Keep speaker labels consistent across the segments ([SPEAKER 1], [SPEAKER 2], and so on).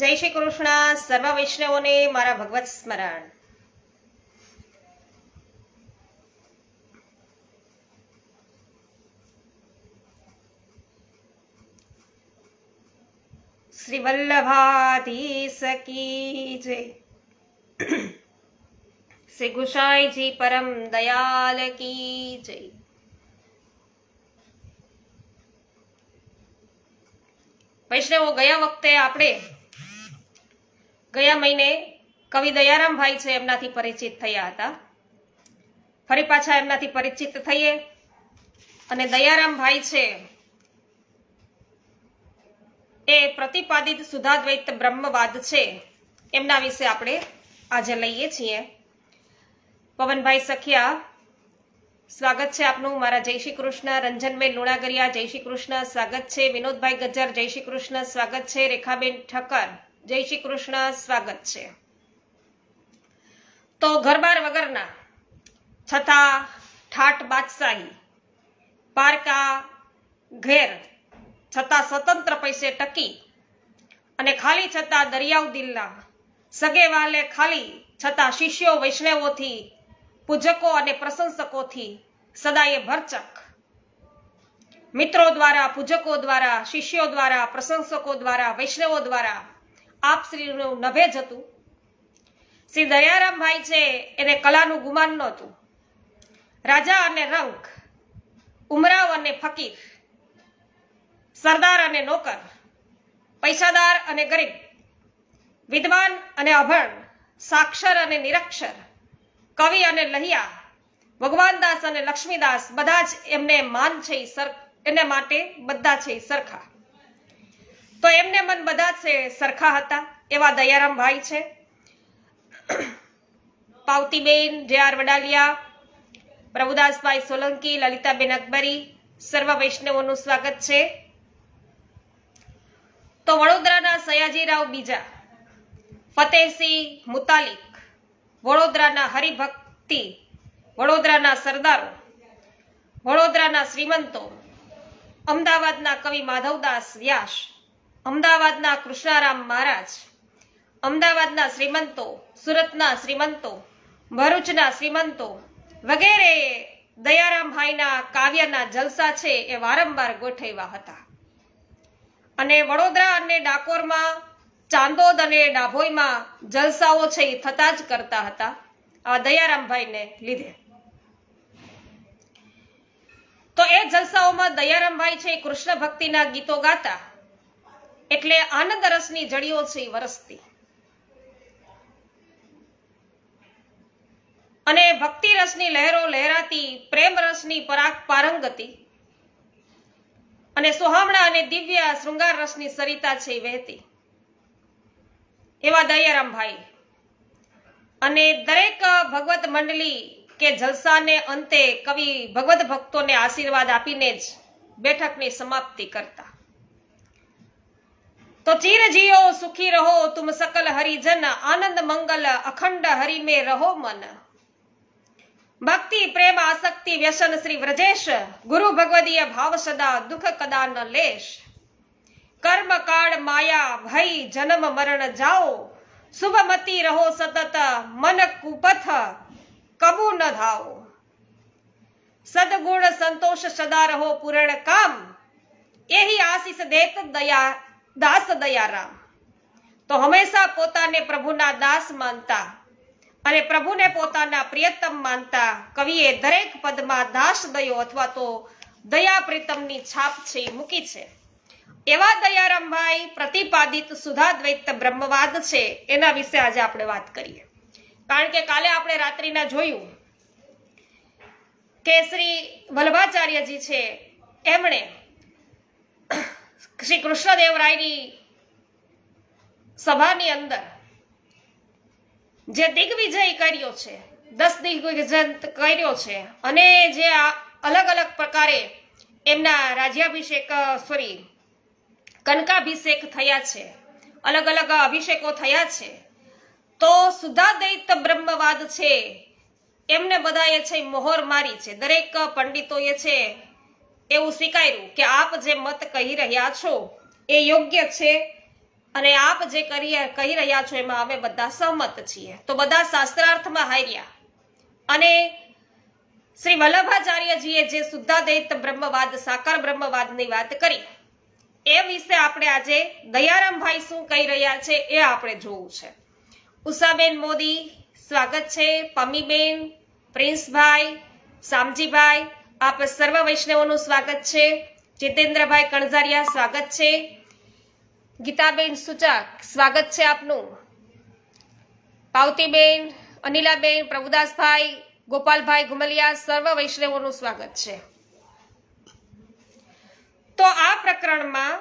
[SPEAKER 1] જય શ્રી કૃષ્ણ સર્વ વૈષ્ણવોને મારા ભગવત સ્મરણ શ્રી વલ્લભાધીશ કી જય શ્રી ગુસાઈજી પરમ દયાલ કી જય વૈષ્ણવો ગયા વખતે આપણે ગયા મહિને કવિ દયારામભાઈ છે એમનાથી પરિચિત થયા હતા ફરી પાછા એમનાથી પરિચિત થઈએ અને દયારામભાઈ છે એ પ્રતિપાદિત સુધાદ્વૈત બ્રહ્મવાદ છે એમના વિશે આપણે આજે લઈએ છીએ પવનભાઈ સખિયા સ્વાગત છે આપનું મારા જય શ્રી કૃષ્ણ રંજનબેન લુણાગરિયા જય શ્રી કૃષ્ણ સ્વાગત છે વિનોદભાઈ ગજ્જર જય શ્રી કૃષ્ણ સ્વાગત છે રેખાબેન ઠક્કર જય શ્રી કૃષ્ણ સ્વાગત છે તો ઘરબાર વગરના છતાં ઠાટ બાદશાહી પારકા ઘેર છતાં સ્વતંત્ર પૈસે ટકી અને ખાલી છતાં દરિયાઉ દિલ્લા સગે વાલે ખાલી છતાં શિષ્યો વૈષ્ણવોથી પૂજકો અને પ્રશંસકોથી સદાય ભરચક મિત્રો દ્વારા પૂજકો દ્વારા શિષ્યો દ્વારા પ્રશંસકો દ્વારા વૈષ્ણવો દ્વારા આપ શ્રીનું નભે જ હતું શ્રી દયારામભાઈ છે એને કલાનું ગુમાન નહોતું રાજા અને રંક ઉમરાવ અને ફકીર સરદાર અને નોકર પૈસાદાર અને ગરીબ વિદ્વાન અને અભણ સાક્ષર અને નિરક્ષર કવિ અને લહિયા ભગવાનદાસ અને લક્ષ્મીદાસ બધા જ એમને માન છે એને માટે બધા છે સરખા તો એમને મન બધા છે સરખા હતા એવા દયારામ ભાઈ છે પાવતીબેન જે આર વડાલિયા પ્રભુદાસભાઈ સોલંકી લલિતાબેન અકબરી સર્વ વૈષ્ણવોનું સ્વાગત છે તો વડોદરાના સયાજીરાવ બીજા ફતેહસિંહ મુતાલિક વડોદરાના હરિભક્તિ વડોદરાના સરદારો વડોદરાના શ્રીમંતો અમદાવાદના કવિ માધવદાસ વ્યાસ અમદાવાદના કૃષ્ણારામ મહારાજ અમદાવાદના શ્રીમંતો સુરતના શ્રીમંતો ભરૂચના શ્રીમંતો વગેરે દયારામભાઈના કાવ્યના જલસા છે એ વારંવાર ગોઠવ્યા હતા અને વડોદરા અને ડાકોરમાં ચાંદોદ અને ડાભોઈમાં જલસાઓ છે એ થતા જ કરતા હતા આ દયારામભાઈને લીધે તો એ જલસાઓમાં દયારામભાઈ છે એ કૃષ્ણ ભક્તિના ગીતો ગાતા એટલે આનંદ રસની જડીઓ છે એ વરસતી અને ભક્તિ રસની લહેરો લહેરાતી પ્રેમ રસની પરાગ પારંગતી અને સોહામણા અને દિવ્ય શૃંગાર રસની સરિતા છે વહેતી એવા દયારામભાઈ અને દરેક ભગવત મંડળી કે જલસાને અંતે કવિ ભગવત ભક્તોને આશીર્વાદ આપીને જ બેઠકની સમાપ્તિ કરતા तो चीर जियो सुखी रहो तुम सकल हरिजन आनंद मंगल अखंड हरि में रहो मन भक्ति प्रेम आसक्ति व्यसन श्री व्रजेश गुरु भगवदीय भाव सदा दुख कदा न लेश कर्म काल माया भय जन्म मरण जाओ शुभ मती रहो सतत मन कुपथ कबू न धाओ सदगुण संतोष सदा रहो पूर्ण काम यही आशीष देत दया દાસ દયારામ તો હંમેશા પોતાને પ્રભુના દાસ માનતા અને પ્રભુને પોતાના પ્રિયતમ માનતા કવિએ દરેક પદમાં દાસ દયો અથવા તો દયા પ્રીતમની છાપ છે મૂકી છે એવા દયારામભાઈ પ્રતિપાદિત સુધા સુધાદ્વૈત બ્રહ્મવાદ છે એના વિશે આજે આપણે વાત કરીએ કારણ કે કાલે આપણે રાત્રિના જોયું કે શ્રી વલ્ભાચાર્યજી છે એમણે શ્રી કૃષ્ણદેવરાયની સભાની અંદર જે દિગ્વિજય કર્યો છે દસ દિગ્વિજય કર્યો છે અને જે અલગ અલગ પ્રકારે એમના રાજ્યાભિષેક સોરી કનકાભિષેક થયા છે અલગ અલગ અભિષેકો થયા છે તો સુધાદૈત બ્રહ્મવાદ છે એમને બધાએ છે મોહર મારી છે દરેક પંડિતોએ છે એવું સ્વીકાર્યું કે આપ જે મત કહી રહ્યા છો એ યોગ્ય છે અને આપ જે કરીએ કહી રહ્યા છો એમાં અમે બધા સહમત છીએ તો બધા શાસ્ત્રાર્થમાં હાર્યા અને શ્રી વલ્લભાચાર્યજીએ જે શુદ્ધાદૈત બ્રહ્મવાદ સાકાર બ્રહ્મવાદની વાત કરી એ વિશે આપણે આજે દયારામભાઈ શું કહી રહ્યા છે એ આપણે જોવું છે ઉષાબેન મોદી સ્વાગત છે પમીબેન પ્રિન્સભાઈ શામજીભાઈ આપ સર્વ વૈષ્ણવોનું સ્વાગત છે જીતેન્દ્રભાઈ કણઝારિયા સ્વાગત છે ગીતાબેન સુચા સ્વાગત છે આપનું પાવતીબેન અનિલાબેન પ્રભુદાસભાઈ ગોપાલભાઈ ગુમલિયા સર્વ વૈષ્ણવોનું સ્વાગત છે તો આ પ્રકરણમાં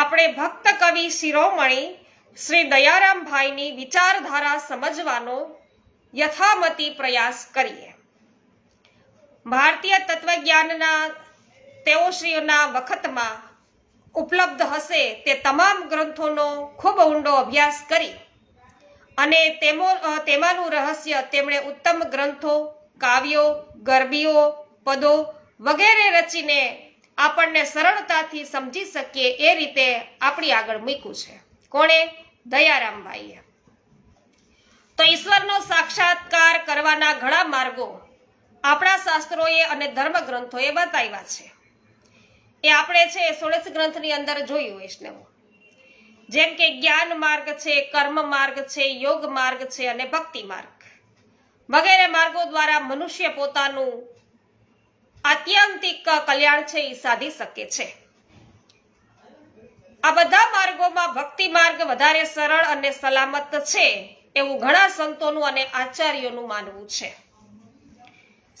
[SPEAKER 1] આપણે ભક્ત કવિ શિરોમણી શ્રી દયારામભાઈની વિચારધારા સમજવાનો યથામતી પ્રયાસ કરીએ ભારતીય તત્વજ્ઞાનના તેઓશ્રીઓના વખતમાં ઉપલબ્ધ હશે તે તમામ ગ્રંથોનો ખૂબ ઊંડો અભ્યાસ કરી અને તેમો તેમાંનું રહસ્ય તેમણે ઉત્તમ ગ્રંથો કાવ્યો ગરબીઓ પદો વગેરે રચીને આપણને સરળતાથી સમજી શકીએ એ રીતે આપણી આગળ મૂક્યું છે કોણે દયારામભાઈએ તો ઈશ્વરનો સાક્ષાત્કાર કરવાના ઘણા માર્ગો આપણા શાસ્ત્રોએ અને ધર્મ ગ્રંથોએ બતાવ્યા છે એ આપણે છે સોળસ ગ્રંથની અંદર જોયું વૈષ્ણવો જેમ કે જ્ઞાન માર્ગ છે કર્મ માર્ગ છે યોગ માર્ગ છે અને ભક્તિ માર્ગ વગેરે માર્ગો દ્વારા મનુષ્ય પોતાનું આત્યંતિક કલ્યાણ છે એ સાધી શકે છે આ બધા માર્ગોમાં ભક્તિ માર્ગ વધારે સરળ અને સલામત છે એવું ઘણા સંતોનું અને આચાર્યોનું માનવું છે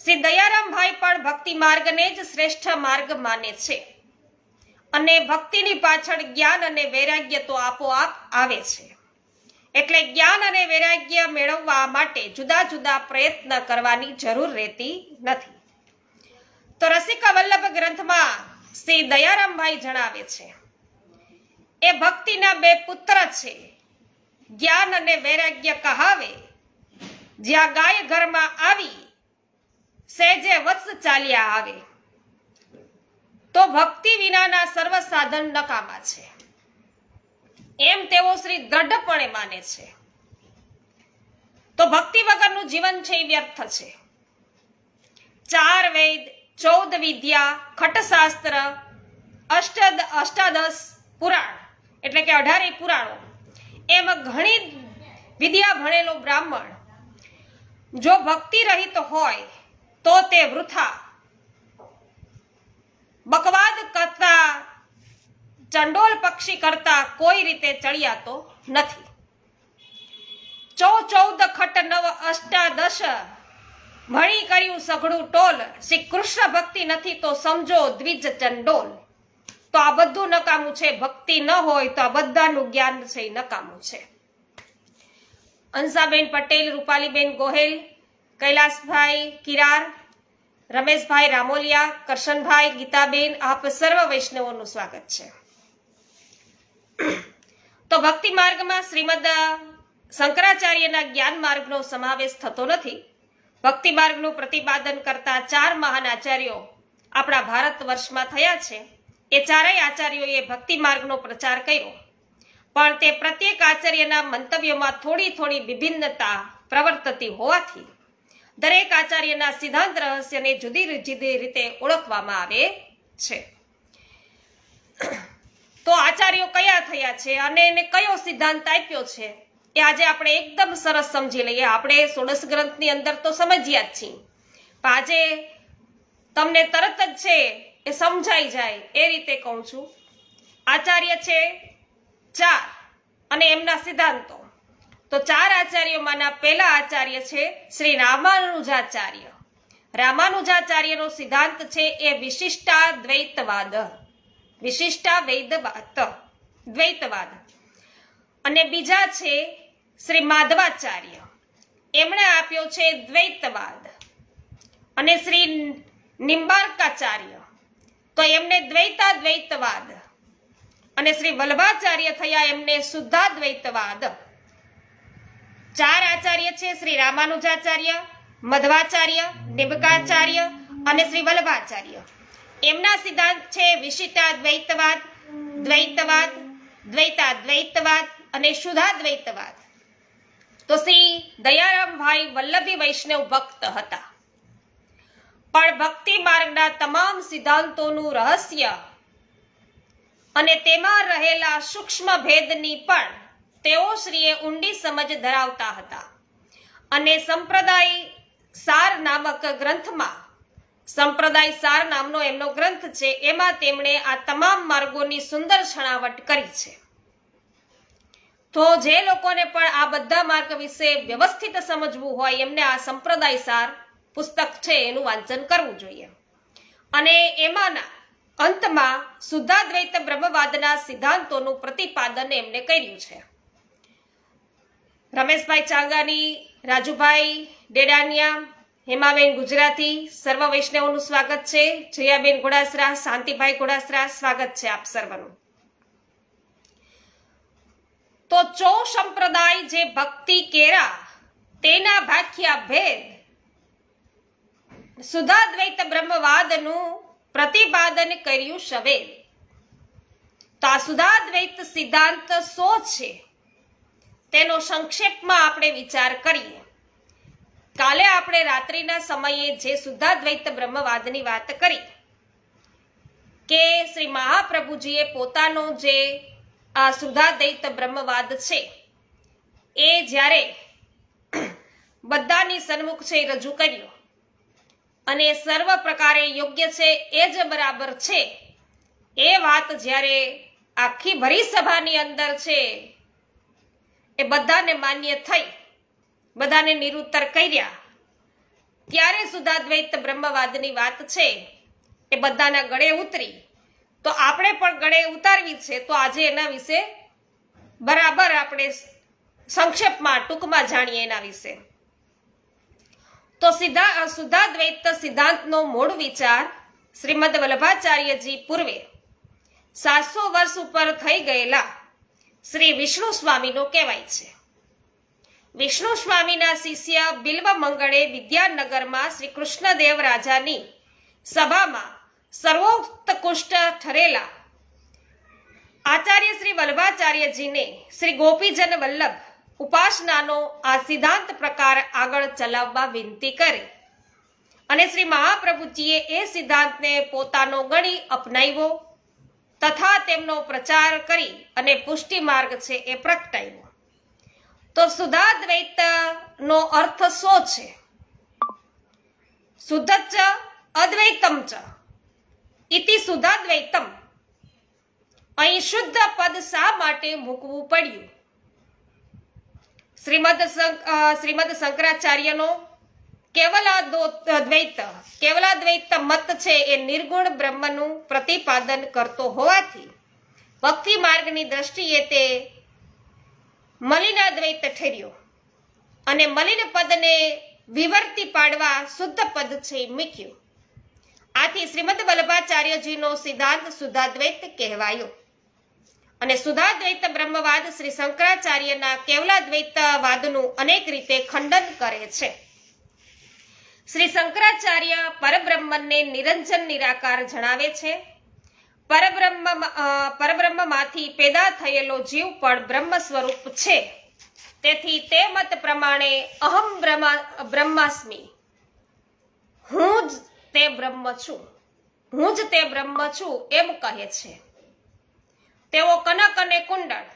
[SPEAKER 1] શ્રી દયારામભાઈ પણ ભક્તિ માર્ગને જ શ્રેષ્ઠ માર્ગ માને છે અને ભક્તિની પાછળ જ્ઞાન અને વૈરાગ્ય તો આપોઆપ આવે છે એટલે જ્ઞાન અને વૈરાગ્ય મેળવવા માટે જુદા જુદા પ્રયત્ન કરવાની જરૂર રહેતી નથી તો રસિકા વલ્લભ ગ્રંથમાં શ્રી દયારામભાઈ જણાવે છે એ ભક્તિના બે પુત્ર છે જ્ઞાન અને વૈરાગ્ય કહાવે જ્યાં ગાય ઘરમાં આવી સેજે વત્સ ચાલ્યા આવે તો ભક્તિ વિનાના સર્વ સાધન નકામા છે એમ તેઓ શ્રી દ્રઢપણે માને છે તો ભક્તિ વગરનું જીવન છે એ વ્યર્થ છે ચાર વેદ ચૌદ વિદ્યા ખટશાસ્ત્ર અષ્ટદ અષ્ટાદશ પુરાણ એટલે કે અઢારે પુરાણો એમ ઘણી વિદ્યા ભણેલો બ્રાહ્મણ જો ભક્તિ રહિત હોય તો તે વૃથા બકવાદ કરતા ચંડોલ પક્ષી કરતા કોઈ રીતે ચડિયાતો નથી ચૌ ચૌદ ખટ નવ અષ્ટાદશ ભણી કર્યું સઘળું ટોલ શ્રી કૃષ્ણ ભક્તિ નથી તો સમજો દ્વિજ ચંડોલ તો આ બધું નકામું છે ભક્તિ ન હોય તો આ બધાનું જ્ઞાન છે નકામું છે અંસાબેન પટેલ રૂપાલીબેન ગોહેલ કૈલાસભાઈ કિરાર રમેશભાઈ રામોલિયા કરશનભાઈ ગીતાબેન આપ સર્વ વૈષ્ણવોનું સ્વાગત છે તો ભક્તિ માર્ગમાં શ્રીમદ શંકરાચાર્યના જ્ઞાન માર્ગનો સમાવેશ થતો નથી ભક્તિ માર્ગનું પ્રતિપાદન કરતા ચાર મહાન આચાર્યો આપણા ભારત વર્ષમાં થયા છે એ ચારેય આચાર્યોએ ભક્તિ માર્ગનો પ્રચાર કર્યો પણ તે પ્રત્યેક આચાર્યના મંતવ્યોમાં થોડી થોડી વિભિન્નતા પ્રવર્તતી હોવાથી દરેક આચાર્યના સિદ્ધાંત રહસ્યને જુદી જુદી રીતે ઓળખવામાં આવે છે તો આચાર્યો કયા થયા છે અને એને કયો સિદ્ધાંત આપ્યો છે એ આજે આપણે એકદમ સરસ સમજી લઈએ આપણે સોળસ ગ્રંથની અંદર તો સમજ્યા જ છીએ પણ આજે તમને તરત જ છે એ સમજાઈ જાય એ રીતે કહું છું આચાર્ય છે ચાર અને એમના સિદ્ધાંતો તો ચાર આચાર્યોમાંના પહેલા આચાર્ય છે શ્રી રામાનુજાચાર્ય રામાનુજાચાર્યનો સિદ્ધાંત છે એ વિશિષ્ટા દ્વૈતવાદ વિશિષ્ટા વૈદવાદ દ્વૈતવાદ અને બીજા છે શ્રી માધવાચાર્ય એમણે આપ્યો છે દ્વૈતવાદ અને શ્રી નિંબાર્કાચાર્ય તો એમને દ્વૈતા દ્વૈતવાદ અને શ્રી વલ્ભાચાર્ય થયા એમને શુદ્ધા દ્વૈતવાદ ચાર આચાર્ય છે શ્રી રામાનુજાચાર્ય મધવાચાર્ય નિબકાચાર્ય અને શ્રી વલ્લભાચાર્ય એમના સિદ્ધાંત છે વિશિતા દ્વૈતવાદ દ્વૈતવાદ દ્વૈતા દ્વૈતવાદ અને સુધા દ્વૈતવાદ તો શ્રી દયારામભાઈ વલ્લભી વૈષ્ણવ ભક્ત હતા પણ ભક્તિ માર્ગના તમામ સિદ્ધાંતોનું રહસ્ય અને તેમાં રહેલા સૂક્ષ્મ ભેદની પણ તેઓ શ્રીએ ઊંડી સમજ ધરાવતા હતા અને સંપ્રદાય સાર નામક ગ્રંથમાં સંપ્રદાય સાર નામનો એમનો ગ્રંથ છે એમાં તેમણે આ તમામ માર્ગોની સુંદર છણાવટ કરી છે તો જે લોકોને પણ આ બધા માર્ગ વિશે વ્યવસ્થિત સમજવું હોય એમને આ સંપ્રદાય સાર પુસ્તક છે એનું વાંચન કરવું જોઈએ અને એમાંના અંતમાં શુદ્ધાદ્વૈત બ્રહ્મવાદના સિદ્ધાંતોનું પ્રતિપાદન એમને કર્યું છે રમેશભાઈ ચાંગાની રાજુભાઈ ડેડાનિયા હેમાબેન ગુજરાતી સર્વ વૈષ્ણવોનું સ્વાગત છે જયાબેન ઘોડાસરા શાંતિભાઈ ઘોડાસરા સ્વાગત છે આપ સર્વનું તો ચો સંપ્રદાય જે ભક્તિ કેરા તેના ભાખ્યા ભેદ સુધાદ્વૈત બ્રહ્મવાદનું પ્રતિપાદન કર્યું સવેલ તો આ સુધાદ્વૈત સિદ્ધાંત સો છે તેનો સંક્ષેપમાં આપણે વિચાર કરીએ કાલે આપણે રાત્રિના સમયે જે શુદ્ધાદ્વૈત બ્રહ્મવાદની વાત કરી કે શ્રી મહાપ્રભુજીએ પોતાનો જે આ શુદ્ધાદ્વૈત બ્રહ્મવાદ છે એ જ્યારે બધાની સન્મુખ છે રજૂ કર્યો અને સર્વ પ્રકારે યોગ્ય છે એ જ બરાબર છે એ વાત જ્યારે આખી ભરી સભાની અંદર છે એ બધાને માન્ય થઈ બધાને નિરુત્તર કર્યા ત્યારે સુધા સુધાદ્વૈત બ્રહ્મવાદની વાત છે એ બધાના ગળે ઉતરી તો આપણે પણ ગળે ઉતારવી છે તો આજે એના વિશે બરાબર આપણે સંક્ષેપમાં ટૂંકમાં જાણીએ એના વિશે તો સીધા સુધાદ્વૈત સિદ્ધાંતનો મૂળ વિચાર શ્રીમદ વલ્લભાચાર્યજી પૂર્વે સાતસો વર્ષ ઉપર થઈ ગયેલા શ્રી વિષ્ણુ સ્વામીનો કહેવાય છે વિષ્ણુ સ્વામીના શિષ્ય બિલ્વ મંગળે વિદ્યાનગરમાં શ્રી કૃષ્ણદેવ રાજાની સભામાં સર્વોત્કૃષ્ટ ઠરેલા આચાર્ય શ્રી વલ્ભાચાર્યજીને શ્રી ગોપીજન વલ્લભ ઉપાસનાનો આ સિદ્ધાંત પ્રકાર આગળ ચલાવવા વિનંતી કરી અને શ્રી મહાપ્રભુજીએ એ સિદ્ધાંતને પોતાનો ગણી અપનાવ્યો તથા તેમનો પ્રચાર કરી અને પુષ્ટિ માર્ગ છે એ પ્રગટાવ્યો તો સુધાદ્વૈત નો અર્થ શો છે સુધચ અદ્વૈતમ ચ ઇતિ સુધાદ્વૈતમ અહીં શુદ્ધ પદ શા માટે મૂકવું પડ્યું શ્રીમદ શ્રીમદ શંકરાચાર્યનો કેવલાદ્વૈત કેવલાદ્વૈત મત છે એ નિર્ગુણ બ્રહ્મનું પ્રતિપાદન કરતો હોવાથી ભક્તિ માર્ગની દ્રષ્ટિએ તે મલિનાદ્વૈત ઠેર્યો અને મલિન પદને વિવર્તી પાડવા શુદ્ધ પદ છે મીક્યું આથી શ્રીમદ વલ્લભાચાર્યજીનો સિદ્ધાંત સુધાદ્વૈત કહેવાયો અને સુધાદ્વૈત બ્રહ્મવાદ શ્રી શંકરાચાર્યના કેવલાદ્વૈત વાદનું અનેક રીતે ખંડન કરે છે શ્રી શંકરાચાર્ય પરબ્રહ્મને નિરંજન નિરાકાર જણાવે છે પરબ્રહ્મ પરબ્રહ્મમાંથી પેદા થયેલો જીવ પણ બ્રહ્મ સ્વરૂપ છે તેથી તે મત પ્રમાણે અહમ બ્રહ્માસ્મી હું જ તે બ્રહ્મ છું હું જ તે બ્રહ્મ છું એમ કહે છે તેઓ કનક અને કુંડળ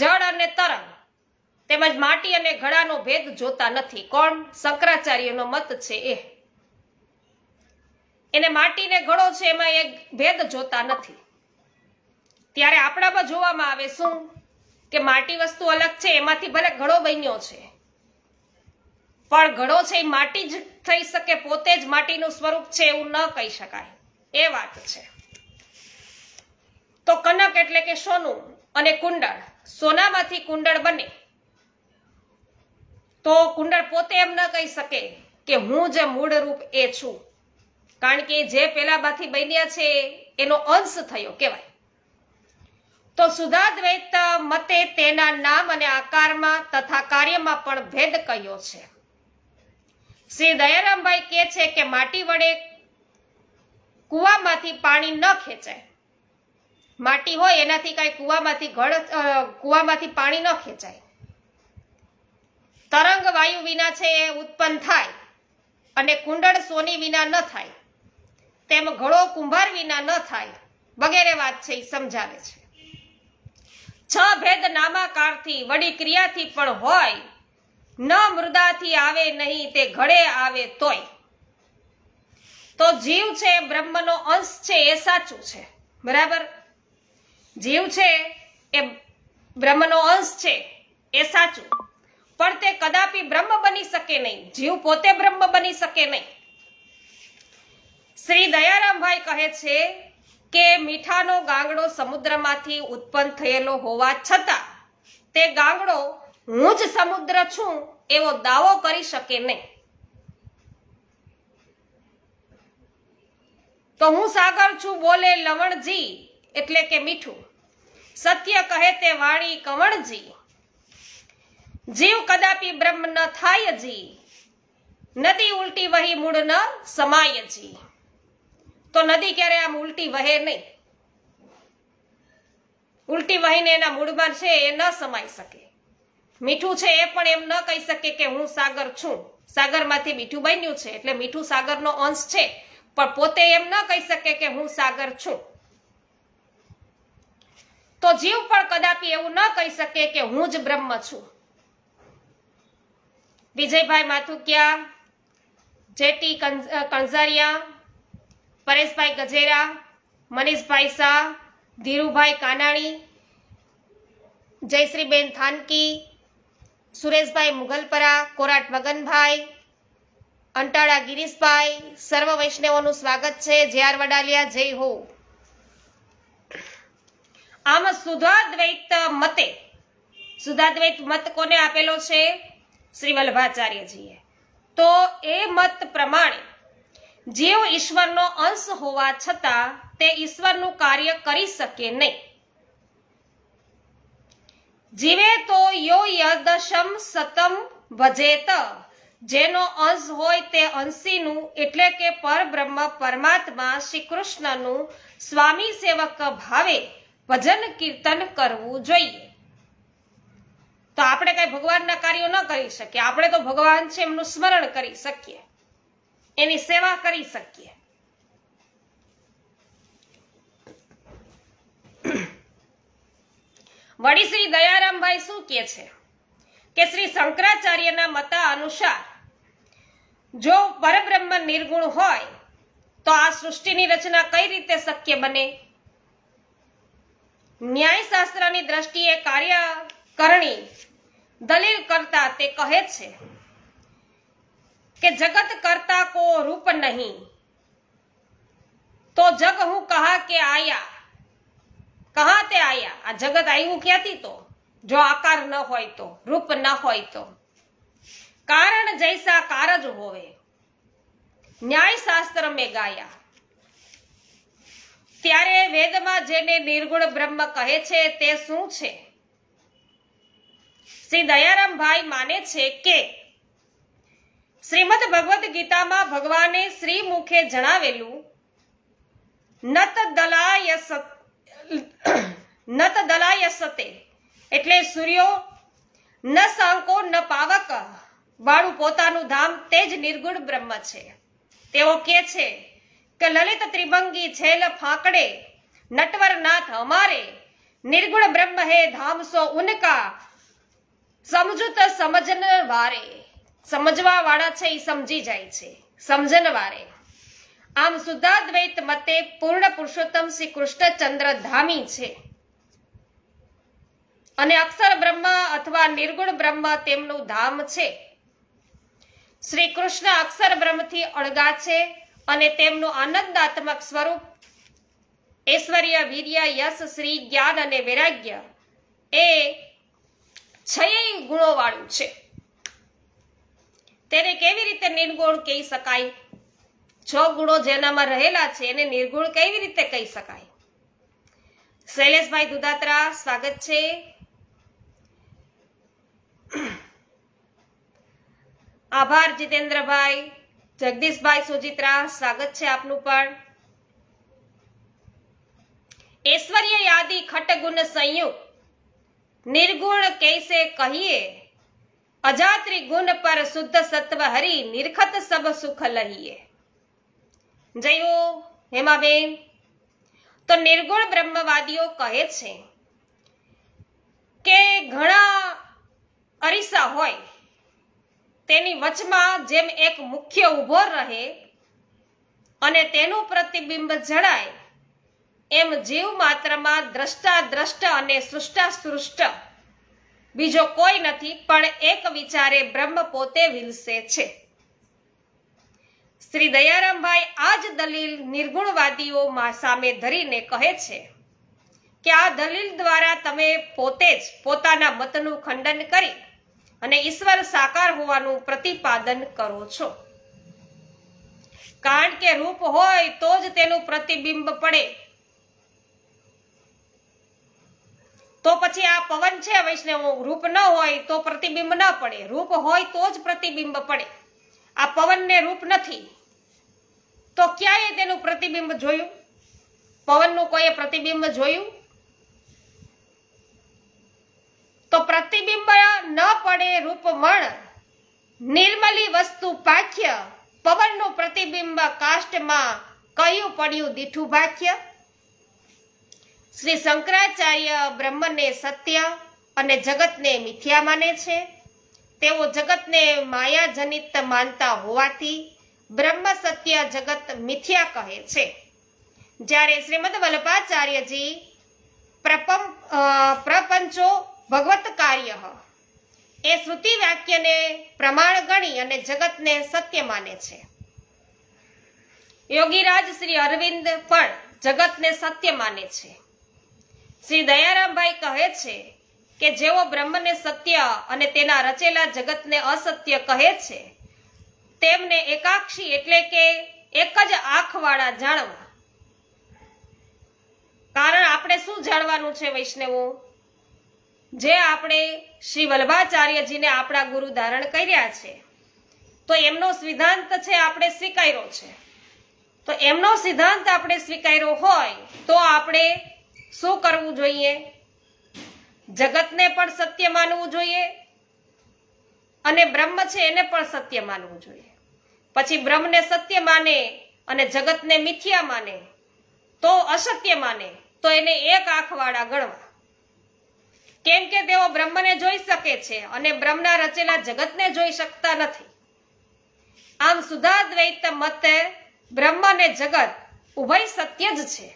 [SPEAKER 1] જળ અને તરંગ તેમજ માટી અને ઘડાનો ભેદ જોતા નથી કોણ શંકરાચાર્યનો મત છે એ એને માટી ને ઘડો છે એમાં એક ભેદ જોતા નથી ત્યારે આપણામાં જોવામાં આવે શું કે માટી વસ્તુ અલગ છે એમાંથી ભલે ઘડો બન્યો છે પણ ઘડો છે એ માટી જ થઈ શકે પોતે જ માટીનું સ્વરૂપ છે એવું ન કહી શકાય એ વાત છે તો કનક એટલે કે સોનું અને કુંડળ સોનામાંથી કુંડળ બને તો કુંડળ પોતે એમ ન કહી શકે કે હું જે મૂળ રૂપ એ છું કારણ કે જે પેલા બાથી બન્યા છે એનો અંશ થયો કહેવાય તો સુધા સુધાદ્વૈત મતે તેના નામ અને આકારમાં તથા કાર્યમાં પણ ભેદ કયો છે શ્રી દયારામભાઈ કે છે કે માટી વડે કૂવામાંથી પાણી ન ખેંચાય માટી હોય એનાથી કાંઈ કૂવામાંથી ઘડ કૂવામાંથી પાણી ન ખેંચાય તરંગ વાયુ વિના છે એ ઉત્પન્ન થાય અને કુંડળ સોની વિના ન થાય તેમ ઘડો કુંભાર વિના ન થાય વગેરે વાત છે એ સમજાવે છે છ ભેદ નામાકારથી વડી ક્રિયાથી પણ હોય ન મૃદાથી આવે નહીં તે ઘડે આવે તોય તો જીવ છે બ્રહ્મનો અંશ છે એ સાચું છે બરાબર જીવ છે એ બ્રહ્મનો અંશ છે એ સાચું પણ તે કદાપી બ્રહ્મ બની શકે નહીં જીવ પોતે બ્રહ્મ બની શકે નહીં શ્રી દયારામભાઈ કહે છે કે મીઠાનો ગાંગડો સમુદ્રમાંથી ઉત્પન્ન થયેલો હોવા છતાં તે ગાંગડો હું જ સમુદ્ર છું એવો દાવો કરી શકે નહીં તો હું સાગર છું બોલે લવણજી એટલે કે મીઠું સત્ય કહે તે વાણી કવણજી જીવ કદાપી બ્રહ્મ ન થાય જી નદી ઉલટી વહી મૂળ ન સમાય જી તો નદી ક્યારે આમ ઉલટી વહે નહીં ઉલટી વહીને એના મૂળમાં છે એ ન સમાઈ શકે મીઠું છે એ પણ એમ ન કહી શકે કે હું સાગર છું સાગરમાંથી મીઠું બન્યું છે એટલે મીઠું સાગરનો અંશ છે પણ પોતે એમ ન કહી શકે કે હું સાગર છું તો જીવ પણ કદાપી એવું ન કહી શકે કે હું જ બ્રહ્મ છું વિજયભાઈ માથુકિયા જેટી કણઝારિયા પરેશભાઈ ગજેરા મનીષભાઈ શાહ ધીરુભાઈ કાનાણી જયશ્રીબેન થાનકી સુરેશભાઈ મુગલપરા કોરાટ મગનભાઈ અંટાળા ગિરીશભાઈ સર્વ વૈષ્ણવોનું સ્વાગત છે જેઆર વડાલિયા જય હો આમ સુધાદ્વૈત મતે સુધાદ્વૈત મત કોને આપેલો છે શ્રી વલ્લભાચાર્યજીએ તો એ મત પ્રમાણે જેઓ ઈશ્વરનો અંશ હોવા છતાં તે ઈશ્વરનું કાર્ય કરી શકે નહીં જીવે તો યો યદશમ સતમ ભજેત જેનો અંશ હોય તે અંશીનું એટલે કે પરબ્રહ્મ પરમાત્મા શ્રી કૃષ્ણનું સ્વામી સેવક ભાવે ભજન કીર્તન કરવું જોઈએ તો આપણે કઈ ભગવાનના કાર્યો ન કરી શકીએ આપણે તો ભગવાન છે એમનું સ્મરણ કરી શકીએ એની સેવા કરી શકીએ વળી શ્રી દયારામભાઈ શું કહે છે કે શ્રી શંકરાચાર્યના મતા અનુસાર જો પરબ્રહ્મ નિર્ગુણ હોય તો આ સૃષ્ટિની રચના કઈ રીતે શક્ય બને ન્યાયશાસ્ત્રની દ્રષ્ટિએ કાર્ય કરણી દલીલ કરતા તે કહે છે કે જગત કરતા કો રૂપ નહીં તો જગ હું કહા કે આયા કહા તે આયા આ જગત આવ્યું ક્યાંથી તો જો આકાર ન હોય તો રૂપ ન હોય તો કારણ જૈસા કારજ હોવે ન્યાય શાસ્ત્ર મેં ગાયા ત્યારે વેદમાં જેને નિર્ગુણ બ્રહ્મ કહે છે તે શું છે શ્રી દયારામભાઈ માને છે કે શ્રીમદ ભગવદ્ ગીતામાં ભગવાને શ્રી મુખે જણાવેલું નત દલાય સતે એટલે સૂર્યો ન સાંકો ન પાવક વાળું પોતાનું ધામ તે જ નિર્ગુણ બ્રહ્મ છે તેઓ કે છે કે લલિત ત્રિભંગી છેલ ફાંકડે નાથ અમારે નિર્ગુણ બ્રહ્મ હે ધામ સો ઉનકા સમજો તો સમજન વારે સમજવા વાળા છે એ સમજી જાય છે સમજન વારે આમ સુધા દ્વૈત મતે પૂર્ણ પુરુષોત્તમ શ્રી કૃષ્ણચંદ્ર ધામી છે અને અક્ષર બ્રહ્મ અથવા નિર્ગુણ બ્રહ્મ તેમનું ધામ છે શ્રી કૃષ્ણ અક્ષર બ્રહ્મથી અળગા છે અને તેમનું આનંદાત્મક સ્વરૂપ ઐશ્વર્ય વીર્ય યશ શ્રી જ્ઞાન અને વૈરાગ્ય એ છય ગુણોવાળું છે તેને કેવી રીતે નિર્ગુણ કહી શકાય છ ગુણો જેનામાં રહેલા છે એને નિર્ગુણ કેવી રીતે કહી શકાય શૈલેષભાઈ દુદાત્રા સ્વાગત છે આભાર જીતેન્દ્રભાઈ જગદીશભાઈ સુજિત્રા સ્વાગત છે આપનું પણ ઐશ્વર્ય યાદી ખટગુણ સંયુક્ત નિર્ગુણ કૈસે કહીએ અજાત્રી ગુણ પર શુદ્ધ સત્વ હરી નિર્ખત સબ સુખ લહીએ જયો હેમાબેન તો નિર્ગુણ બ્રહ્મવાદીઓ કહે છે કે ઘણા અરીસા હોય તેની વચમાં જેમ એક મુખ્ય ઊભો રહે અને તેનું પ્રતિબિંબ જણાય એમ જીવ માત્રમાં દ્રષ્ટા દ્રષ્ટ અને સૃષ્ટા સૃષ્ટ બીજો કોઈ નથી પણ એક વિચારે બ્રહ્મ પોતે વિલસે છે શ્રી દયારામભાઈ આ જ દલીલ નિર્ગુણવાદીઓ સામે ધરીને કહે છે કે આ દલીલ દ્વારા તમે પોતે જ પોતાના મતનું ખંડન કરી અને ઈશ્વર સાકાર હોવાનું પ્રતિપાદન કરો છો કારણ કે રૂપ હોય તો જ તેનું પ્રતિબિંબ પડે તો પછી આ પવન છે વૈષ્ણવ રૂપ ન હોય તો પ્રતિબિંબ ન પડે રૂપ હોય તો જ પ્રતિબિંબ પડે આ પવનને રૂપ નથી તો ક્યાંય તેનું પ્રતિબિંબ જોયું પવનનું કોઈએ પ્રતિબિંબ જોયું તો પ્રતિબિંબ ન પડે રૂપ મણ નિર્મલી વસ્તુ પાખ્ય પવનનું પ્રતિબિંબ કાષ્ટમાં કયું પડ્યું દીઠું ભાખ્ય શ્રી શંકરાચાર્ય બ્રહ્મને સત્ય અને જગતને મિથ્યા માને છે તેઓ જગતને માયાજનિત માનતા હોવાથી બ્રહ્મ સત્ય જગત મિથ્યા કહે છે જ્યારે શ્રીમદ વલ્લભાચાર્યજી પ્રપમ પ્રપંચો ભગવત કાર્ય એ શ્રુતિ વાક્યને પ્રમાણ ગણી અને જગતને સત્ય માને છે યોગીરાજ શ્રી અરવિંદ પણ જગતને સત્ય માને છે શ્રી દયારામભાઈ કહે છે કે જેઓ બ્રહ્મને સત્ય અને તેના રચેલા જગતને અસત્ય કહે છે તેમને એકાક્ષી એટલે કે એક જ આંખવાળા જાણવા કારણ આપણે શું જાણવાનું છે વૈષ્ણવો જે આપણે શ્રી વલ્ભાચાર્યજીને આપણા ગુરુ ધારણ કર્યા છે તો એમનો સિદ્ધાંત છે આપણે સ્વીકાર્યો છે તો એમનો સિદ્ધાંત આપણે સ્વીકાર્યો હોય તો આપણે શું કરવું જોઈએ જગતને પણ સત્ય માનવું જોઈએ અને બ્રહ્મ છે એને પણ સત્ય માનવું જોઈએ પછી બ્રહ્મને સત્ય માને અને જગતને મિથ્યા માને તો અસત્ય માને તો એને એક આંખવાળા ગણવા કેમ કે તેઓ બ્રહ્મને જોઈ શકે છે અને બ્રહ્મના રચેલા જગતને જોઈ શકતા નથી આમ સુધા દ્વૈત મતે બ્રહ્મ અને જગત ઉભય સત્ય જ છે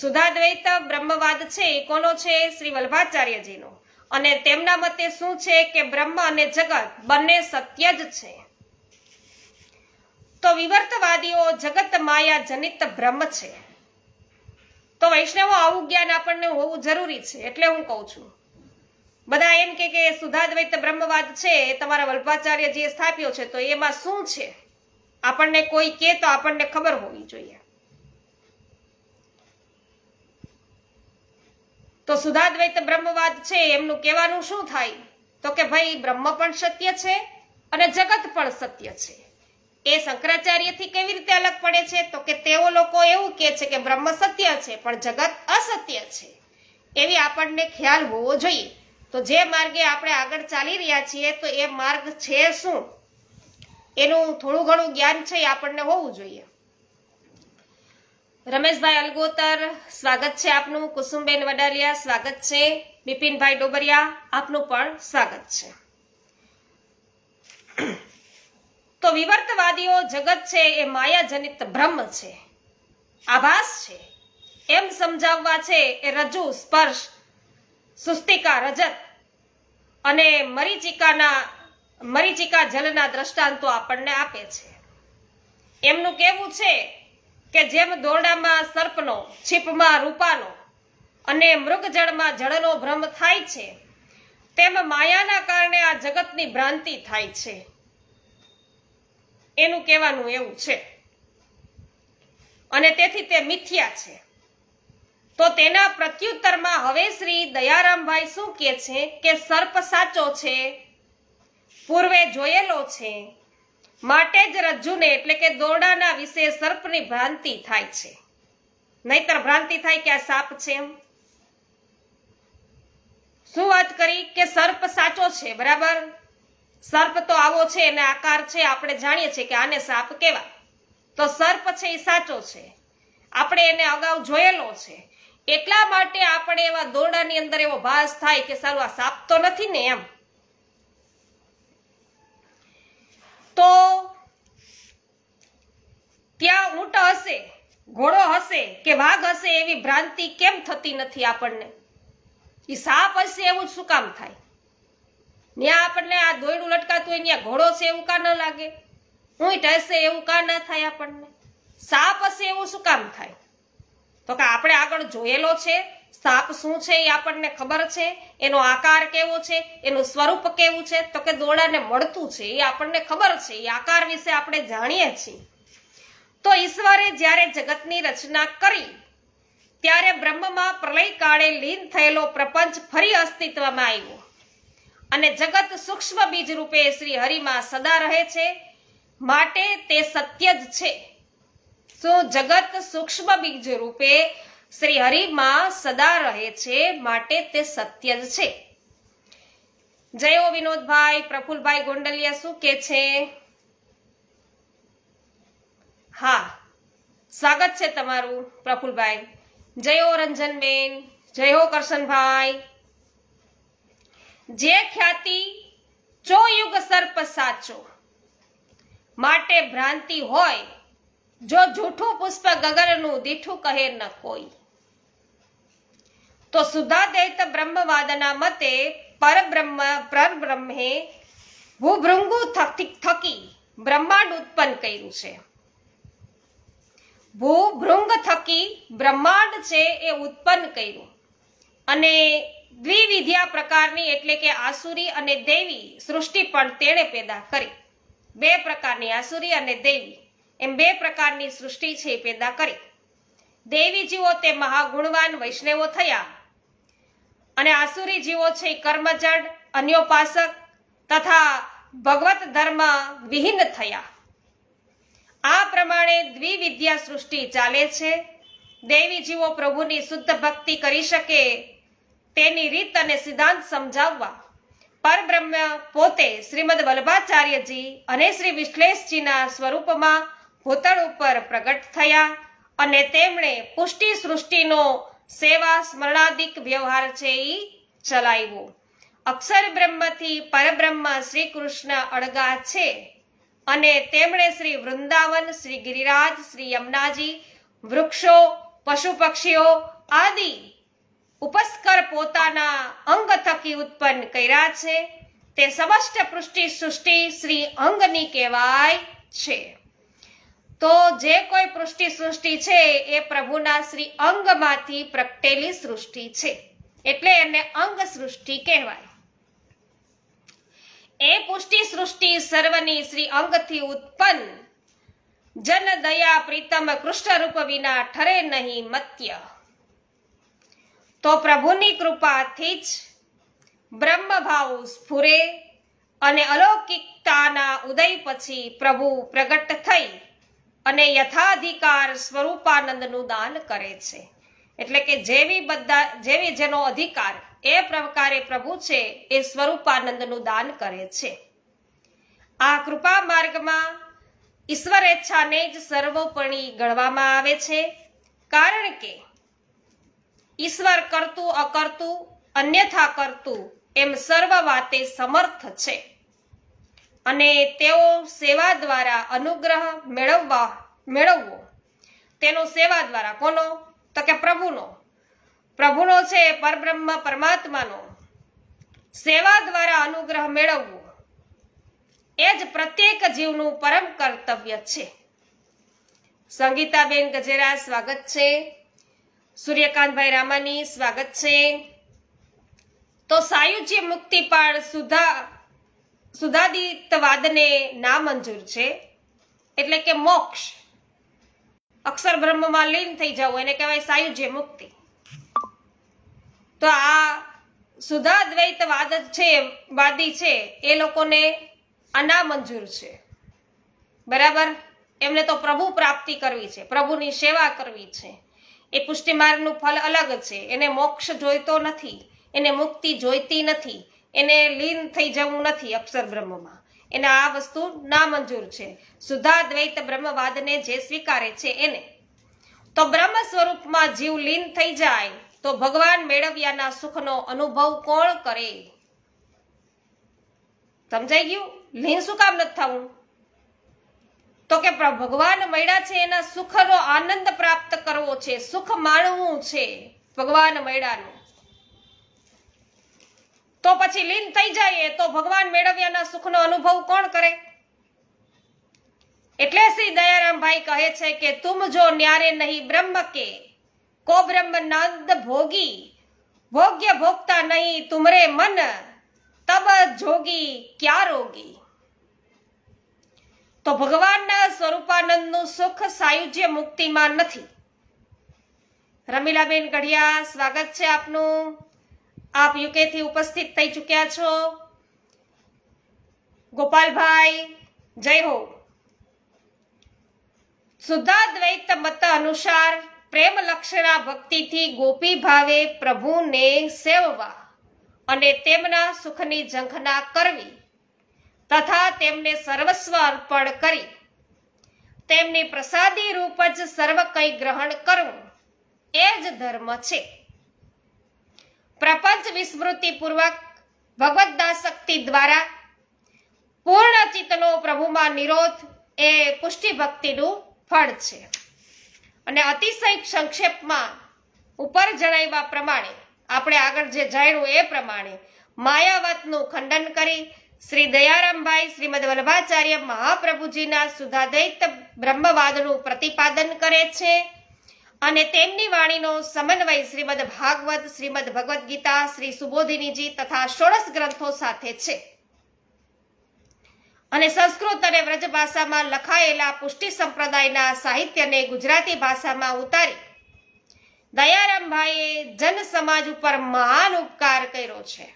[SPEAKER 1] સુધાદ્વૈત બ્રહ્મવાદ છે એ કોનો છે શ્રી વલ્ભાચાર્યજીનો અને તેમના મતે શું છે કે બ્રહ્મ અને જગત બંને સત્ય જ છે તો વિવર્તવાદીઓ જગત માયા જનિત બ્રહ્મ છે તો વૈષ્ણવો આવું જ્ઞાન આપણને હોવું જરૂરી છે એટલે હું કહું છું બધા એમ કે કે સુધાદ્વૈત બ્રહ્મવાદ છે એ તમારા વલ્ભાચાર્યજીએ સ્થાપ્યો છે તો એમાં શું છે આપણને કોઈ કે તો આપણને ખબર હોવી જોઈએ તો સુધાદ્વૈત બ્રહ્મવાદ છે એમનું કહેવાનું શું થાય તો કે ભાઈ બ્રહ્મ પણ સત્ય છે અને જગત પણ સત્ય છે એ શંકરાચાર્યથી કેવી રીતે અલગ પડે છે તો કે તેઓ લોકો એવું કહે છે કે બ્રહ્મ સત્ય છે પણ જગત અસત્ય છે એવી આપણને ખ્યાલ હોવો જોઈએ તો જે માર્ગે આપણે આગળ ચાલી રહ્યા છીએ તો એ માર્ગ છે શું એનું થોડું ઘણું જ્ઞાન છે એ આપણને હોવું જોઈએ રમેશભાઈ અલગોતર સ્વાગત છે આપનું કુસુમબેન વડાલિયા સ્વાગત છે બિપિનભાઈ ડોબરિયા આપનું પણ સ્વાગત છે તો વિવર્તવાદીઓ જગત છે એ માયાજનિત બ્રહ્મ છે આભાસ છે એમ સમજાવવા છે એ રજુ સ્પર્શ સુસ્તિકા રજત અને મરીચિકાના મરીચિકા જલના દ્રષ્ટાંતો આપણને આપે છે એમનું કહેવું છે કે જેમ દોરડામાં સર્પનો છીપમાં રૂપાનો અને મૃગજળમાં જળનો ભ્રમ થાય છે તેમ માયાના કારણે આ જગતની ભ્રાંતિ થાય છે એનું કહેવાનું એવું છે અને તેથી તે મિથ્યા છે તો તેના પ્રત્યુત્તરમાં હવે શ્રી દયારામભાઈ શું કહે છે કે સર્પ સાચો છે પૂર્વે જોયેલો છે માટે જ રજ્જુને એટલે કે દોરડાના વિશે સર્પની ભ્રાંતિ થાય છે નહીતર ભ્રાંતિ થાય કે આ સાપ છે એમ શું વાત કરી કે સર્પ સાચો છે બરાબર સર્પ તો આવો છે એને આકાર છે આપણે જાણીએ છીએ કે આને સાપ કેવા તો સર્પ છે એ સાચો છે આપણે એને અગાઉ જોયેલો છે એટલા માટે આપણે એવા દોરડાની અંદર એવો ભાસ થાય કે સારું આ સાપ તો નથી ને એમ તો ત્યાં ઊંટ હશે ઘોડો હશે કે વાઘ હશે એવી ભ્રાંતિ કેમ થતી નથી આપણને એ સાપ હશે એવું શું કામ થાય ત્યાં આપણને આ દોયડું લટકાતું હોય ત્યાં ઘોડો છે એવું કા ન લાગે ઊંટ હશે એવું કા ના થાય આપણને સાપ હશે એવું શું કામ થાય તો કે આપણે આગળ જોયેલો છે સાપ શું છે એ આપણને ખબર છે એનો આકાર કેવો છે એનું સ્વરૂપ કેવું છે તો કે દોડાને મળતું છે એ આપણને ખબર છે એ આકાર વિશે આપણે જાણીએ છીએ તો ઈશ્વરે જ્યારે જગતની રચના કરી ત્યારે બ્રહ્મમાં પ્રલય કાળે લીન થયેલો પ્રપંચ ફરી અસ્તિત્વમાં આવ્યો અને જગત સૂક્ષ્મ બીજ રૂપે શ્રી હરિમાં સદા રહે છે માટે તે સત્ય જ છે સો જગત સૂક્ષ્મ બીજ રૂપે શ્રી હરિમાં સદા રહે છે માટે તે સત્ય જ છે જયો વિનોદભાઈ પ્રફુલભાઈ ગોંડલિયા શું કે છે હા સ્વાગત છે તમારું પ્રફુલભાઈ જયો હો રંજનબેન જય હો કરશનભાઈ જે ખ્યાતિ જો યુગ સર્પ સાચો માટે ભ્રાંતિ હોય જો જૂઠું પુષ્પ ગગનનું દીઠું કહે ન કોઈ તો સુધાદૈત બ્રહ્મવાદના મતે પરબ્રહ્મ પરબ્રહ્મે ભૂભૃંગુ થકી બ્રહ્માંડ ઉત્પન્ન કર્યું છે ભૂભૃંગ થકી બ્રહ્માંડ છે એ ઉત્પન્ન કર્યું અને દ્વિવિધ્યા પ્રકારની એટલે કે આસુરી અને દેવી સૃષ્ટિ પણ તેણે પેદા કરી બે પ્રકારની આસુરી અને દેવી એમ બે પ્રકારની સૃષ્ટિ છે પેદા કરી દેવીજીઓ તે મહાગુણવાન વૈષ્ણવો થયા અને આસુરી જીવો છે કર્મજડ અન્યોપાસક તથા ભગવત ધર્મ વિહીન થયા આ પ્રમાણે દ્વિવિદ્યા સૃષ્ટિ ચાલે છે દેવી જીવો પ્રભુની શુદ્ધ ભક્તિ કરી શકે તેની રીત અને સિદ્ધાંત સમજાવવા પરબ્રહ્મ પોતે શ્રીમદ વલ્ભાચાર્યજી અને શ્રી વિશ્લેષજીના સ્વરૂપમાં ભૂતળ ઉપર પ્રગટ થયા અને તેમણે પુષ્ટિ સૃષ્ટિનો સેવા સ્મરણાદિક વ્યવહાર છે એ ચલાવ્યો અક્ષર બ્રહ્મથી પરબ્રહ્મ શ્રી કૃષ્ણ અળગા છે અને તેમણે શ્રી વૃંદાવન શ્રી ગિરિરાજ શ્રી યમુનાજી વૃક્ષો પશુ પક્ષીઓ આદિ ઉપસ્કર પોતાના અંગ થકી ઉત્પન્ન કર્યા છે તે સમસ્ત પૃષ્ટિ સૃષ્ટિ શ્રી અંગની કહેવાય છે તો જે કોઈ પૃષ્ટિ સૃષ્ટિ છે એ પ્રભુના શ્રી અંગમાંથી પ્રગટેલી સૃષ્ટિ છે એટલે એને અંગ સૃષ્ટિ કહેવાય એ પુષ્ટિ સૃષ્ટિ સર્વની શ્રી અંગથી ઉત્પન્ન જન દયા પ્રીતમ કૃષ્ણ રૂપ વિના ઠરે નહીં મત્ય તો પ્રભુની કૃપાથી જ બ્રહ્મભાવ સ્ફુરે અને અલૌકિકતાના ઉદય પછી પ્રભુ પ્રગટ થઈ અને યથાધિકાર સ્વરૂપાનંદનું દાન કરે છે એટલે કે જેવી બધા જેવી જેનો અધિકાર એ પ્રકારે પ્રભુ છે એ સ્વરૂપાનંદનું દાન કરે છે આ કૃપા માર્ગમાં ઈશ્વરેચ્છાને જ સર્વોપરી ગણવામાં આવે છે કારણ કે ઈશ્વર કરતું અકર્તું અન્યથા કરતું એમ સર્વ વાતે સમર્થ છે અને તેઓ સેવા દ્વારા અનુગ્રહ મેળવવા મેળવવો તેનો સેવા દ્વારા કોનો તો કે પ્રભુનો પ્રભુનો છે પરબ્રહ્મ પરમાત્માનો સેવા દ્વારા અનુગ્રહ મેળવવો એ જ પ્રત્યેક જીવનું પરમ કર્તવ્ય છે સંગીતાબેન ગજેરા સ્વાગત છે સૂર્યકાંતભાઈ રામાની સ્વાગત છે તો સાયુજ્ય મુક્તિપાળ સુધા સુધાદિતવાદને નામંજૂર છે એટલે કે મોક્ષ અક્ષર બ્રહ્મમાં લીન થઈ જવું એને કહેવાય સાયુજ્ય મુક્તિ તો આ સુધાદ્વૈતવાદ દ્વૈતવાદ છે વાદી છે એ લોકોને અનામંજૂર છે બરાબર એમને તો પ્રભુ પ્રાપ્તિ કરવી છે પ્રભુની સેવા કરવી છે એ પુષ્ટિમાર્ગનું ફલ અલગ છે એને મોક્ષ જોઈતો નથી એને મુક્તિ જોઈતી નથી એને લીન થઈ જવું નથી અક્ષર બ્રહ્મમાં એને આ વસ્તુ નામંજૂર છે સુધા દ્વૈત બ્રહ્મવાદને જે સ્વીકારે છે એને તો બ્રહ્મ સ્વરૂપમાં જીવ લીન થઈ જાય તો ભગવાન મેળવ્યાના સુખનો અનુભવ કોણ કરે સમજાઈ ગયું લીન શું કામ નથી થવું તો કે ભગવાન મળ્યા છે એના સુખનો આનંદ પ્રાપ્ત કરવો છે સુખ માણવું છે ભગવાન મળ્યાનું તો પછી લીન થઈ જાય તો ભગવાન મેળવ્યાના સુખનો અનુભવ કોણ કરે એટલે શ્રી દયારામભાઈ કહે છે કે તુમ જો ન્યારે નહીં બ્રહ્મ કે કો બ્રહ્મ નંદ ભોગી ભોગ્ય ભોગતા નહીં તુમરે મન તબ જોગી ક્યાં રોગી તો ભગવાનના સ્વરૂપાનંદનું સુખ સાયુજ્ય મુક્તિમાં નથી રમીલાબેન ગઢિયા સ્વાગત છે આપનું આપ યુકેથી ઉપસ્થિત થઈ ચૂક્યા છો ગોપાલભાઈ જય હો શુદ્ધાદ્વૈત મત અનુસાર પ્રેમ લક્ષણા ભક્તિથી ગોપી ભાવે પ્રભુને સેવવા અને તેમના સુખની ઝંખના કરવી તથા તેમને સર્વસ્વ અર્પણ કરી તેમની પ્રસાદી રૂપ જ સર્વ કંઈ ગ્રહણ કરવું એ જ ધર્મ છે પ્રપંચ વિસ્મૃતિપૂર્વક ભગવત દાસક્તિ દ્વારા પૂર્ણ ચિત્તનો પ્રભુમાં નિરોધ એ પુષ્ટિ ભક્તિનું ફળ છે અને અતિશય સંક્ષેપમાં ઉપર જણાવ્યા પ્રમાણે આપણે આગળ જે જાણ્યું એ પ્રમાણે માયાવતનું ખંડન કરી શ્રી દયારામભાઈ શ્રીમદ વલ્લભાચાર્ય મહાપ્રભુજીના સુધાદૈત બ્રહ્મવાદનું પ્રતિપાદન કરે છે અને તેમની વાણીનો સમન્વય શ્રીમદ ભાગવત શ્રીમદ ભગવદ્ ગીતા શ્રી સુબોધિનીજી તથા ષોડશ ગ્રંથો સાથે છે અને સંસ્કૃત અને વ્રજ ભાષામાં લખાયેલા પુષ્ટિ સંપ્રદાયના સાહિત્યને ગુજરાતી ભાષામાં ઉતારી દયારામભાઈએ જન સમાજ ઉપર મહાન ઉપકાર કર્યો છે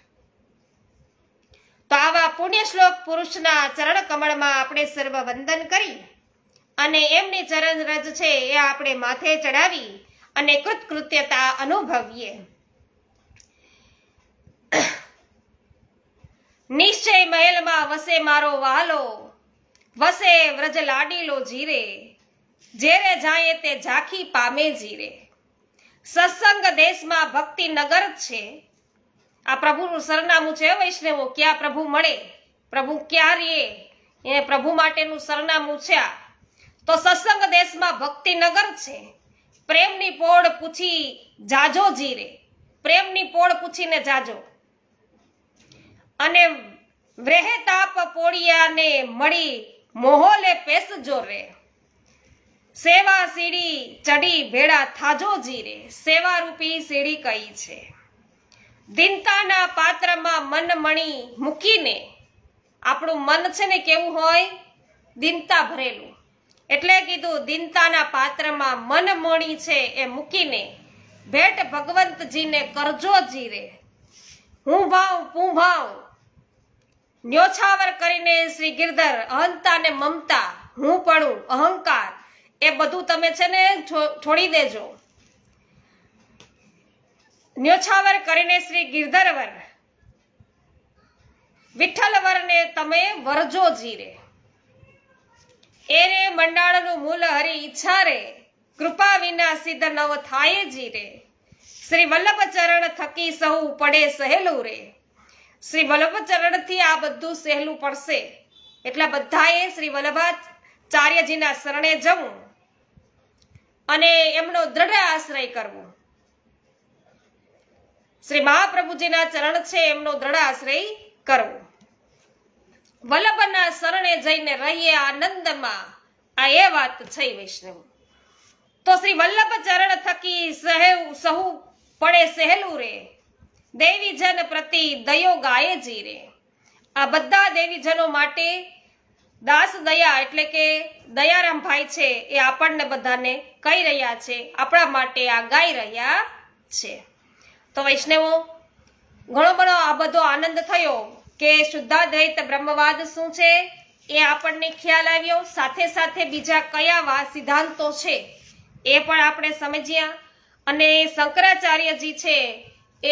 [SPEAKER 1] તો આવા પુણ્ય શ્લોક પુરુષના ચરણ કમળમાં આપણે સર્વ વંદન કરીએ અને એમની ચરણરજ છે એ આપણે માથે ચડાવી અને કૃતકૃત્યતા અનુભવીએ નિશ્ચય મહેલમાં વસે મારો વાલો વસે વ્રજ લાડીલો જીરે જેરે જાય તે ઝાંખી પામે જીરે સત્સંગ દેશમાં ભક્તિ નગર છે આ પ્રભુનું સરનામું છે વૈષ્ણવો ક્યાં પ્રભુ મળે પ્રભુ ક્યાં રે એ પ્રભુ માટેનું સરનામું છે આ તો સત્સંગ દેશમાં ભક્તિનગર છે પ્રેમની પોળ પૂછી જાજો જીરે પ્રેમની પોળ પૂછીને જાજો અને વ્રેહે પોળિયાને મળી મોહોલે પેસ જોરે સેવા સીડી ચડી ભેડા થાજો જીરે સેવા રૂપી સીડી કઈ છે દિનતાના પાત્રમાં મન મણી મૂકીને આપણું મન છે ને કેવું હોય દિનતા ભરેલું એટલે કીધું દિનતાના પાત્રમાં મનમોણી છે એ મૂકીને ભેટ ભગવંતજીને કરજો જીરે હું ભાવ પૂ ભાવ ન્યોછાવર કરીને શ્રી ગિરધર અહંતા ને મમતા હું પણ અહંકાર એ બધું તમે છે ને છોડી દેજો ન્યોછાવર કરીને શ્રી ગિરધરવર વિઠ્ઠલવરને તમે વરજો જીરે એરે મંડાળનું મૂલ હરી ઈચ્છા રે કૃપા વિના સિદ્ધ નવ થાય જી રે શ્રી વલ્લભ ચરણ થકી સહુ પડે સહેલું રે શ્રી વલ્લભ ચરણથી આ બધું સહેલું પડશે એટલા બધાએ શ્રી વલ્લભાચાર્યજીના શરણે જવું અને એમનો દ્રઢ આશ્રય કરવો શ્રી મહાપ્રભુજીના ચરણ છે એમનો દ્રઢ આશ્રય કરવો વલ્લભના શરણે જઈને રહીએ આનંદમાં આ એ વાત છે વૈષ્ણવ તો શ્રી વલ્લભ ચરણ થકી સહેવ સહુ પડે સહેલું રે દેવીજન પ્રતિ દયો ગાય જી રે આ બધા દેવીજનો માટે દાસ દયા એટલે કે દયારામ ભાઈ છે એ આપણને બધાને કહી રહ્યા છે આપણા માટે આ ગાઈ રહ્યા છે તો વૈષ્ણવો ઘણો બધો આ બધો આનંદ થયો કે શુદ્ધાદ્વૈત બ્રહ્મવાદ શું છે એ આપણને ખ્યાલ આવ્યો સાથે સાથે બીજા કયા સિદ્ધાંતો છે એ પણ આપણે સમજ્યા અને શંકરાચાર્યજી છે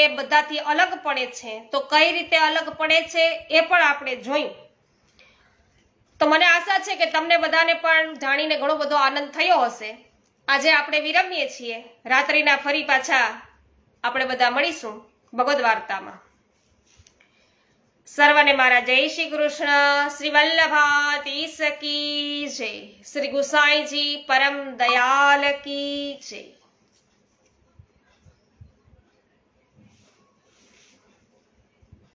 [SPEAKER 1] એ બધાથી અલગ પડે છે તો કઈ રીતે અલગ પડે છે એ પણ આપણે જોયું તો મને આશા છે કે તમને બધાને પણ જાણીને ઘણો બધો આનંદ થયો હશે આજે આપણે વિરમીએ છીએ રાત્રિના ફરી પાછા આપણે બધા મળીશું ભગવદ વાર્તામાં સર્વને મારા જય શ્રી કૃષ્ણ શ્રી વલ્લભાતી સકી જય શ્રી ગુસાઈજી પરમ દયાલ કી જય